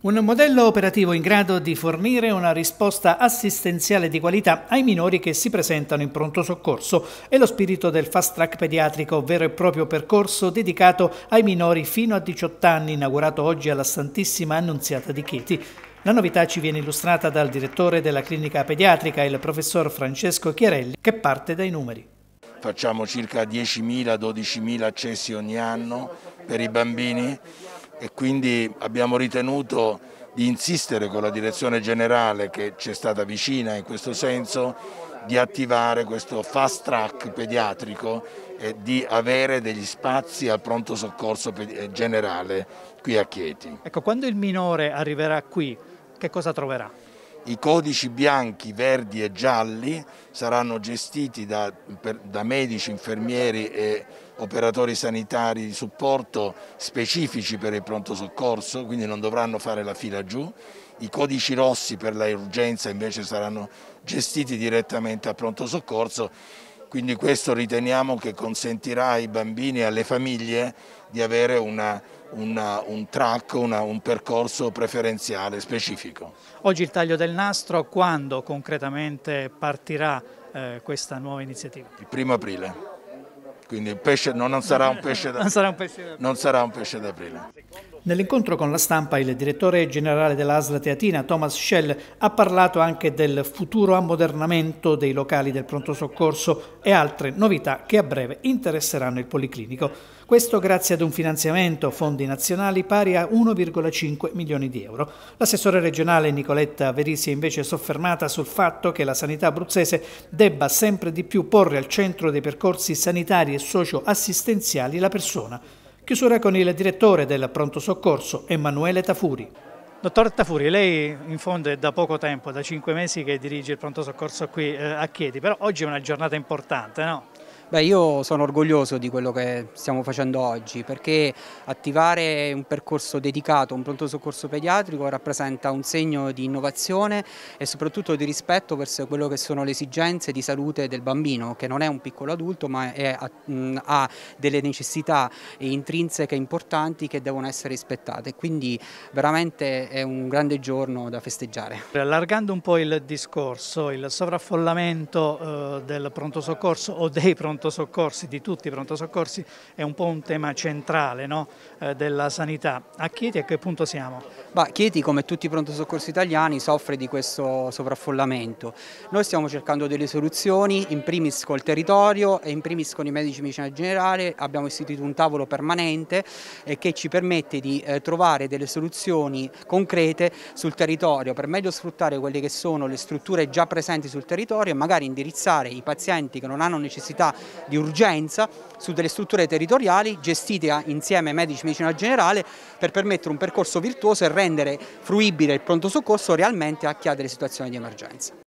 Un modello operativo in grado di fornire una risposta assistenziale di qualità ai minori che si presentano in pronto soccorso è lo spirito del Fast Track Pediatrico, vero e proprio percorso dedicato ai minori fino a 18 anni, inaugurato oggi alla Santissima Annunziata di Chieti. La novità ci viene illustrata dal direttore della clinica pediatrica, il professor Francesco Chiarelli, che parte dai numeri. Facciamo circa 10.000-12.000 accessi ogni anno per i bambini e quindi abbiamo ritenuto di insistere con la direzione generale che ci è stata vicina in questo senso di attivare questo fast track pediatrico e di avere degli spazi al pronto soccorso eh, generale qui a Chieti. Ecco, quando il minore arriverà qui, che cosa troverà? I codici bianchi, verdi e gialli saranno gestiti da, per, da medici, infermieri e operatori sanitari di supporto specifici per il pronto soccorso, quindi non dovranno fare la fila giù. I codici rossi per la urgenza invece saranno gestiti direttamente al pronto soccorso, quindi questo riteniamo che consentirà ai bambini e alle famiglie di avere una una, un track, una, un percorso preferenziale specifico. Oggi il taglio del nastro, quando concretamente partirà eh, questa nuova iniziativa? Il primo aprile quindi il pesce non sarà un pesce d'aprile. Nell'incontro con la stampa il direttore generale dell'Asla Teatina, Thomas Schell, ha parlato anche del futuro ammodernamento dei locali del pronto soccorso e altre novità che a breve interesseranno il Policlinico. Questo grazie ad un finanziamento fondi nazionali pari a 1,5 milioni di euro. L'assessore regionale Nicoletta Verisi è invece soffermata sul fatto che la sanità abruzzese debba sempre di più porre al centro dei percorsi sanitari e socio-assistenziali la persona. Chiusura con il direttore del pronto soccorso, Emanuele Tafuri. Dottor Tafuri, lei in fondo è da poco tempo, da cinque mesi che dirige il pronto soccorso qui eh, a Chieti, però oggi è una giornata importante, no? Beh, io sono orgoglioso di quello che stiamo facendo oggi perché attivare un percorso dedicato a un pronto soccorso pediatrico rappresenta un segno di innovazione e soprattutto di rispetto verso quello che sono le esigenze di salute del bambino che non è un piccolo adulto ma è, mm, ha delle necessità intrinseche importanti che devono essere rispettate quindi veramente è un grande giorno da festeggiare. Allargando un po' il discorso, il sovraffollamento eh, del pronto soccorso o dei pronto pronto soccorsi, di tutti i pronto soccorsi, è un po' un tema centrale no? eh, della sanità. A Chieti a che punto siamo? Bah, Chieti, come tutti i pronto soccorsi italiani, soffre di questo sovraffollamento. Noi stiamo cercando delle soluzioni, in primis col territorio e in primis con i medici di medicina generale. Abbiamo istituito un tavolo permanente eh, che ci permette di eh, trovare delle soluzioni concrete sul territorio per meglio sfruttare quelle che sono le strutture già presenti sul territorio e magari indirizzare i pazienti che non hanno necessità di urgenza su delle strutture territoriali gestite insieme ai medici di medicina generale per permettere un percorso virtuoso e rendere fruibile il pronto soccorso realmente a chi ha delle situazioni di emergenza.